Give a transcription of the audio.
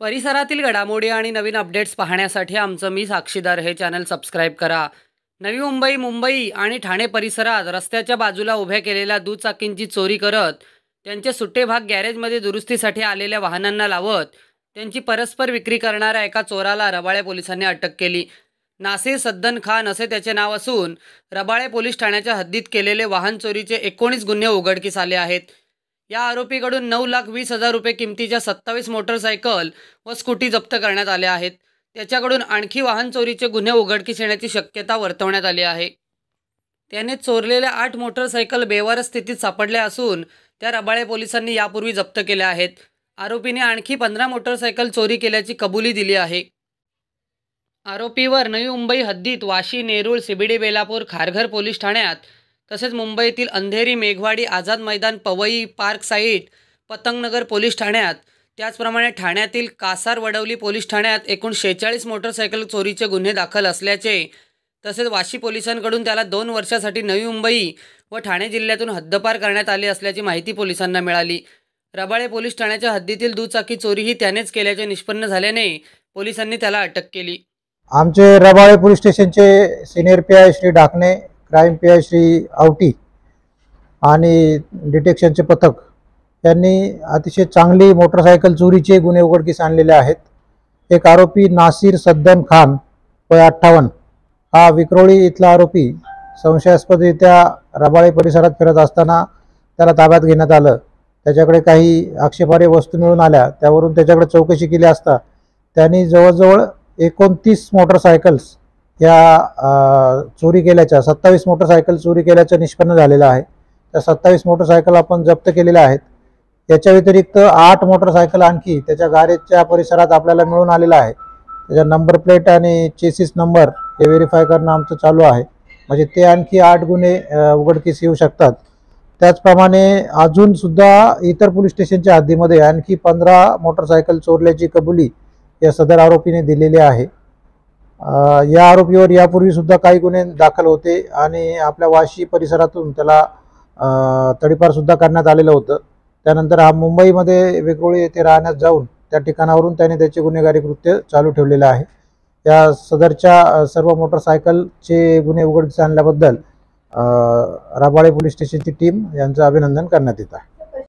परिसरातील घडामोडी आणि नवीन अपडेट्स पाहण्यासाठी आमचं मी साक्षीदार हे चॅनल सबस्क्राईब करा नवी मुंबई मुंबई आणि ठाणे परिसरात रस्त्याच्या बाजूला उभ्या केलेल्या दुचाकींची चोरी करत त्यांचे सुट्टे भाग गॅरेजमध्ये दुरुस्तीसाठी आलेल्या वाहनांना लावत त्यांची परस्पर विक्री करणाऱ्या एका चोराला रबाळे पोलिसांनी अटक केली नासिर सद्दन खान असे त्याचे नाव असून रबाळे पोलीस ठाण्याच्या हद्दीत केलेले वाहन चोरीचे एकोणीस गुन्हे उघडकीस आले आहेत या आरोपीकडून नऊ लाख वीस हजार रुपये किमतीच्या सत्तावीस मोटरसायकल व स्कूटी जप्त करण्यात आल्या आहेत त्याच्याकडून आणखी वाहन चोरीचे गुन्हे उघडकीस येण्याची शक्यता वर्तवण्यात आली आहे त्याने चोरलेल्या आठ मोटरसायकल बेवार स्थितीत सापडल्या असून त्या रबाळे पोलिसांनी यापूर्वी जप्त केल्या आहेत आरोपीने आणखी पंधरा मोटरसायकल चोरी केल्याची कबुली दिली आहे आरोपीवर नवी मुंबई हद्दीत वाशी नेरूळ सिबिडी बेलापूर खारघर पोलीस ठाण्यात तसेच मुंबईतील Andheri Meghwadi Azad Maidan Powai park site Patangnagar police ठाण्यात त्याचप्रमाणे ठाण्यातील कासार वडवली पोलीस ठाण्यात एकूण शेहेचाळीस मोटरसायकल चोरीचे गुन्हे दाखल असल्याचे तसेच वाशी पोलिसांकडून त्याला दोन वर्षासाठी नवी मुंबई व ठाणे जिल्ह्यातून हद्दपार करण्यात आली असल्याची माहिती पोलिसांना मिळाली रबाळे पोलीस ठाण्याच्या हद्दीतील दुचाकी चोरीही त्यानेच केल्याचे निष्पन्न झाल्याने पोलिसांनी त्याला अटक केली आमचे रबाळे पोलीस स्टेशनचे senior P I Shri Dakne crime P I Shri Awati आणि डिटेक्शनचे पथक त्यांनी अतिशय चांगली मोटरसायकल चोरीचे गुन्हे उघडकीस आणलेले आहेत एक आरोपी नासिर सद्दन खान वय अठ्ठावन्न हा विक्रोळी इथला आरोपी संशयास्पदरित्या रबाळे परिसरात फिरत असताना त्याला ताब्यात घेण्यात आलं त्याच्याकडे काही आक्षेपार्ह वस्तू मिळून आल्या त्यावरून त्याच्याकडे चौकशी केली असता त्यांनी जवळजवळ एकोणतीस मोटरसायकल्स या चोरी केल्याच्या सत्तावीस मोटरसायकल चोरी केल्याचं निष्पन्न झालेलं आहे त्या सत्तावीस मोटरसायकल आपण जप्त केलेल्या आहेत त्याच्या व्यतिरिक्त आठ मोटरसायकल आणखी त्याच्या गॅरेजच्या परिसरात आपल्याला मिळून आलेला आहे त्याच्या नंबर प्लेट आणि चेसिस नंबर हे व्हेरीफाय करणं आमचं चालू आहे म्हणजे ते आणखी आठ गुन्हे उघडकीस येऊ शकतात त्याचप्रमाणे अजूनसुद्धा इतर पोलीस स्टेशनच्या हद्दीमध्ये आणखी पंधरा मोटरसायकल चोरल्याची कबुली या सदर आरोपीने दिलेली आहे या आरोपीवर यापूर्वी सुद्धा काही गुन्हे दाखल होते आणि आपल्या वाशी परिसरातून त्याला तडीपार सुद्धा करण्यात आलेलं होतं त्यानंतर हा मुंबईमध्ये वेगळी येथे राहण्यात जाऊन त्या ठिकाणावरून त्याने त्याचे गुन्हेगारी कृत्य चालू ठेवलेलं आहे या सदरच्या सर्व मोटरसायकलचे गुन्हे उघडकीस आणल्याबद्दल राबाळे पोलीस स्टेशनची टीम यांचं अभिनंदन करण्यात येत आहे